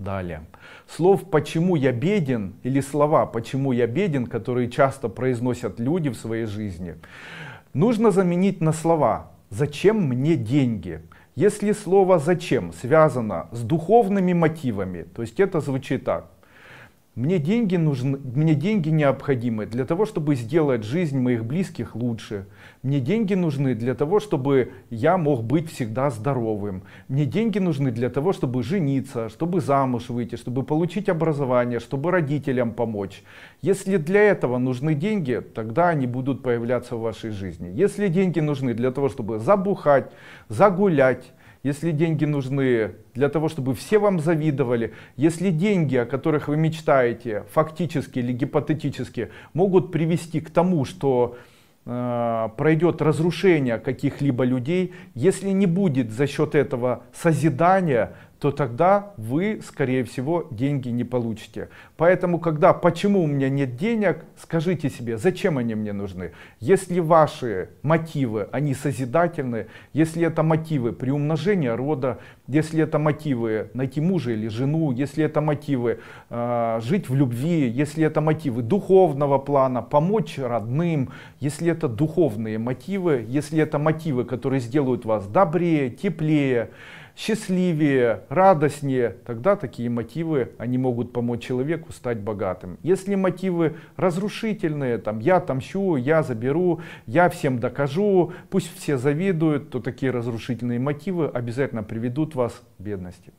Далее. Слов «почему я беден» или слова «почему я беден», которые часто произносят люди в своей жизни, нужно заменить на слова «зачем мне деньги?». Если слово «зачем» связано с духовными мотивами, то есть это звучит так. Мне деньги, нужны, мне деньги необходимы для того, чтобы сделать жизнь моих близких лучше. Мне деньги нужны для того, чтобы я мог быть всегда здоровым. Мне деньги нужны для того, чтобы жениться, чтобы замуж выйти, чтобы получить образование, чтобы родителям помочь. Если для этого нужны деньги, тогда они будут появляться в вашей жизни. Если деньги нужны для того, чтобы забухать, загулять, если деньги нужны для того, чтобы все вам завидовали, если деньги, о которых вы мечтаете, фактически или гипотетически, могут привести к тому, что э, пройдет разрушение каких-либо людей, если не будет за счет этого созидания, то тогда вы, скорее всего, деньги не получите. Поэтому, когда «почему у меня нет денег», скажите себе, зачем они мне нужны. Если ваши мотивы, они созидательные, если это мотивы приумножения рода, если это мотивы найти мужа или жену, если это мотивы э, жить в любви, если это мотивы духовного плана, помочь родным, если это духовные мотивы, если это мотивы, которые сделают вас добрее, теплее, счастливее, радостнее, тогда такие мотивы, они могут помочь человеку стать богатым. Если мотивы разрушительные, там я отомщу, я заберу, я всем докажу, пусть все завидуют, то такие разрушительные мотивы обязательно приведут вас к бедности.